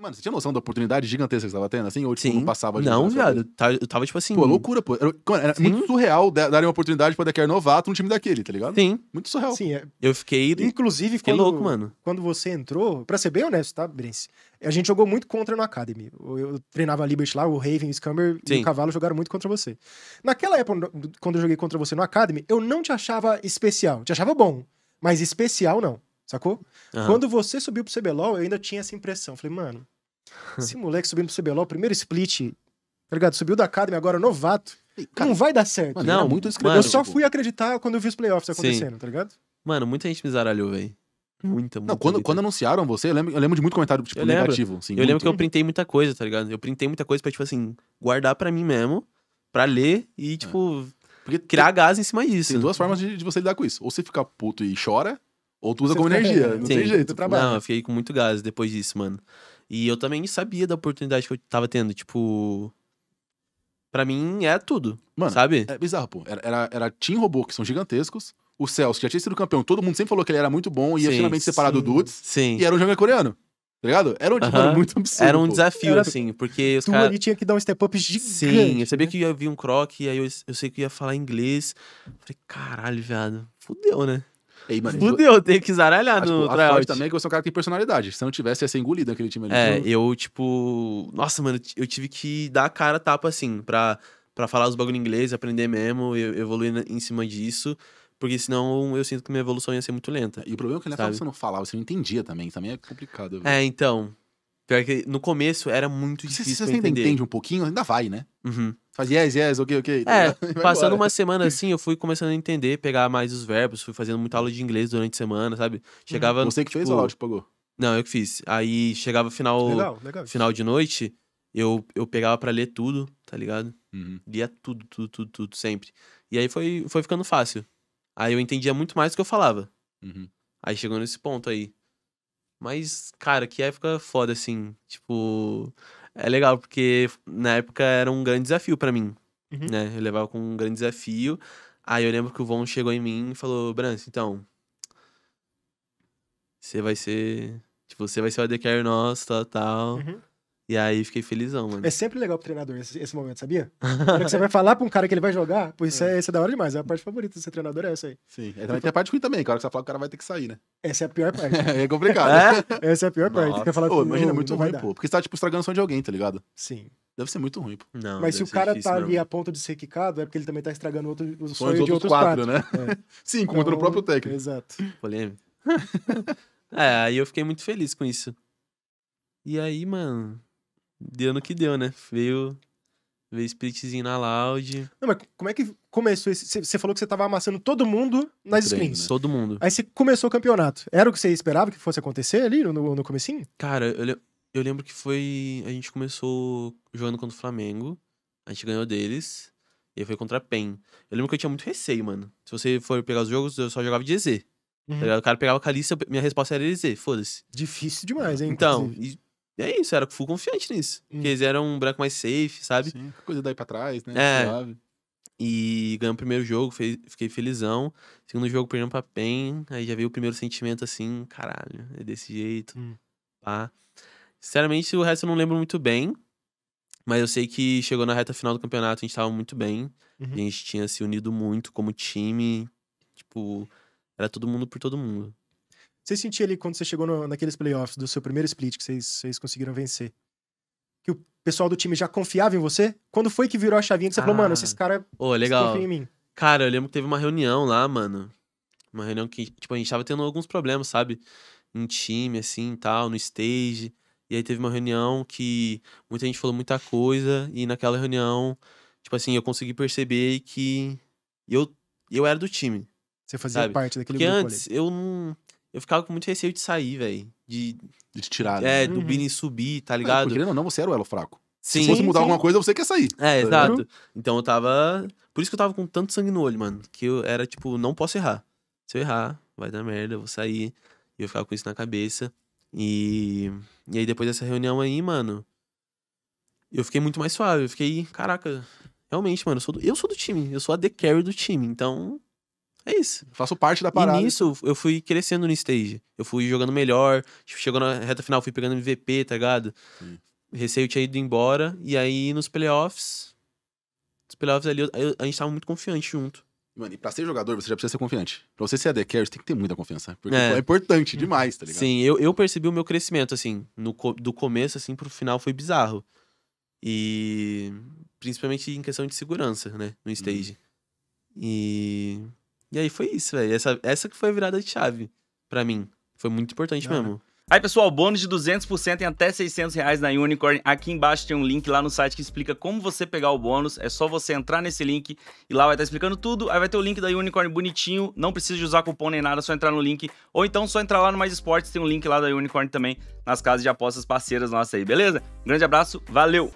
Mano, você tinha noção da oportunidade gigantesca que você tava tendo, assim? Ou, tipo, Sim. não passava de Não, viado. Tá, eu tava tipo assim. Pô, loucura, pô. Era, mano, era muito surreal darem uma oportunidade pra Decker novato num time daquele, tá ligado? Sim. Muito surreal. Sim, é- Eu fiquei. inclusive, Fiquei quando, louco, mano. quando você entrou, pra ser bem honesto, tá, Brince? A gente jogou muito contra no Academy. Eu, treinava a Liberty lá, o Raven, o Scammer e o Cavalo jogaram muito contra você. Naquela época, quando eu joguei contra você no Academy, eu não te achava especial. Te achava bom, mas especial não. Sacou? Uhum. Quando você subiu pro CBLOL, eu ainda tinha essa impressão. Falei, mano, esse moleque subindo pro CBLOL, primeiro split, tá ligado? Subiu da Academy, agora é novato. Cara, não vai dar certo. Mano, não, muito mano, Eu só tipo. fui acreditar quando eu vi os playoffs acontecendo, sim. tá ligado? Mano, muita gente me zaralhou, velho. Muita, muita. Não, quando, quando anunciaram você, eu lembro, eu lembro de muito comentário tipo, eu negativo. sim. eu muito. lembro que eu printei muita coisa, tá ligado? Eu printei muita coisa pra, tipo assim, guardar pra mim mesmo, pra ler e, é. tipo, é. Porque criar tem, gás em cima disso. Tem duas formas de, de, você lidar com isso. Ou você fica puto e chora, ou tu usa você como energia, não Sim. tem jeito, trabalho. Não, eu fiquei com muito gás depois disso, mano. E eu também sabia da oportunidade que eu tava tendo, tipo... Pra mim, é tudo, mano, sabe? é bizarro, pô. Era, era, era Team Robô, que são gigantescos. O Celso, que já tinha sido campeão, todo mundo sempre falou que ele era muito bom, ia sim, finalmente separar do Dudes. Sim. E era um jogador coreano. Tá ligado? Era um, tipo, uh -huh. muito absurdo. Era um pô. desafio, era... assim, porque os caras. ali tinha que dar um step-up gigante. Sim, eu sabia né? que ia vir um croque, aí eu, eu sei que ia falar inglês. Falei, caralho, viado. Fudeu, né? Ei, mano, Fudeu, eu tenho que zaralhar ah, no tipo, tryout. A também é que você é um cara que tem personalidade. Se não tivesse, ia ser engolido aquele time ali. É, eu, tipo... Nossa, mano, eu tive que dar a cara tapa, assim, pra, pra falar os bagulho em inglês, aprender mesmo, evoluir em cima disso. Porque senão eu sinto que minha evolução ia ser muito lenta. E o problema é que não é você não falava, você não entendia também. Também é complicado. Viu? É, então... Pior que no começo era muito difícil. Se, se você entender. ainda entende um pouquinho, ainda vai, né? Uhum. Faz yes, yes, ok, ok. Tá é, passando embora. uma semana assim, eu fui começando a entender, pegar mais os verbos, fui fazendo muita aula de inglês durante a semana, sabe? Uhum. Chegava. você que tipo, fez a aula, te pagou? Não, eu que fiz. Aí chegava final, legal, legal. final de noite, eu, eu pegava para ler tudo, tá ligado? Uhum. Lia tudo, tudo, tudo, tudo, sempre. E aí foi, foi ficando fácil. Aí eu entendia muito mais do que eu falava. Uhum. Aí chegou nesse ponto aí. Mas, cara, que época foda, assim. Tipo é legal, porque na época era um grande desafio para mim. Uhum. Né? Eu levava com um grande desafio. Aí eu lembro que o Von chegou em mim e falou: Branço, então. Você vai ser. Tipo, você vai ser o ADK nosso, tal, tal. Uhum. E aí fiquei felizão, mano. É sempre legal pro treinador esse, esse momento, sabia? Na é que você vai falar pra um cara que ele vai jogar, pô, isso é, é. isso é da hora demais. É a parte favorita do seu treinador, é essa aí. Sim. É, também tem a parte ruim também, cara. Que você fala que o cara vai ter que sair, né? Essa é a pior parte. é complicado. É? Essa é a pior Nossa. parte. Quer falar, pô, imagina, é muito ruim, pô. Porque você tá, tipo, estragando o som de alguém, tá ligado? Sim. Deve ser muito ruim, pô. Não, Mas se o cara tá ali a ponto de ser quicado, é porque ele também tá estragando outro, o sonho de outros, quatro, quatro, né? É. então, contra o então, próprio técnico. Exato. Polêmico. é, aí eu fiquei muito feliz com isso. E aí, mano, deu no que deu, né? Veio, veio splitzinho na loud. Não, mas como é que começou esse... Você falou que você tava amassando todo mundo nas Treino, screens. Né? Todo mundo. Aí você começou o campeonato. Era o que você esperava que fosse acontecer ali no, no comecinho? Cara, eu, eu lembro que foi... A gente começou jogando contra o Flamengo. A gente ganhou deles. E foi contra a PEN. Eu lembro que eu tinha muito receio, mano. Se você for pegar os jogos, eu só jogava de EZ. Tá uhum. O cara pegava Calista, minha resposta era EZ, foda-se. Difícil demais, hein? Então, e, e é isso, era full confiante nisso. Hum. Porque eles eram um branco mais safe, sabe? Sim, coisa daí pra trás, né? É. Suave. E ganhou o primeiro jogo, fez, fiquei felizão. Segundo jogo, perdemos pra PEN. Aí já veio o primeiro sentimento assim, caralho, é desse jeito. Hum. Pá. Sinceramente, o resto eu não lembro muito bem. Mas eu sei que chegou na reta final do campeonato, a gente tava muito bem. Uhum. A gente tinha se unido muito como time. Tipo, era todo mundo por todo mundo. Você sentia ali quando você chegou no, naqueles playoffs do seu primeiro split que vocês, vocês conseguiram vencer? Que o pessoal do time já confiava em você? Quando foi que virou a chavinha que você ah. falou, mano, esses ah, caras confiam em mim? Cara, eu lembro que teve uma reunião lá, mano. Uma reunião que, tipo, a gente tava tendo alguns problemas, sabe? Em time, assim, tal, no stage. E aí teve uma reunião que muita gente falou muita coisa. E naquela reunião, tipo assim, eu consegui perceber que eu, eu era do time. Você fazia sabe? parte daquele Porque grupo antes, ali. eu não eu ficava com muito receio de sair, velho. De, de te tirar. Né? É, do uhum. Bini subir, tá é, ligado? É, porque querendo ou não, você era o elo fraco. Sim. Se fosse mudar sim. alguma coisa, você quer sair. É, tá exato. Vendo? Então eu tava. Por isso que eu tava com tanto sangue no olho, mano. Que eu era tipo, não posso errar. Se eu errar, vai dar merda, eu vou sair. E eu ficava com isso na cabeça. E. E aí depois dessa reunião aí, mano. Eu fiquei muito mais suave. Eu fiquei, caraca, realmente, mano, eu sou do, eu sou do time. Eu sou a The Carry do time. Então, é isso. Faço parte da parada. E nisso, eu fui crescendo no stage. Eu fui jogando melhor. Tipo, chegou na reta final, fui pegando MVP, tá ligado? Sim. Receio tinha ido embora. E aí, nos playoffs. Nos playoffs ali, a gente tava muito confiante junto. Mano, e pra ser jogador, você já precisa ser confiante. Pra você ser AD Carry, você tem que ter muita confiança. Porque é, é importante demais, tá ligado? Sim, eu, eu percebi o meu crescimento, assim. No, do começo, assim, pro final foi bizarro. E. Principalmente em questão de segurança, né? No stage. Hum. E. E aí foi isso, velho. Essa, essa que foi a virada de chave para mim. Foi muito importante mesmo. Aí, pessoal, bônus de 200% em até 600 reais na Unicorn. Aqui embaixo tem um link lá no site que explica como você pegar o bônus. É só você entrar nesse link e lá vai estar explicando tudo. Aí vai ter o link da Unicorn bonitinho. Não precisa de usar cupom nem nada, é só entrar no link. Ou então, só entrar lá no Mais Esportes. Tem um link lá da Unicorn também nas casas de apostas parceiras nossas aí, beleza? grande abraço, valeu!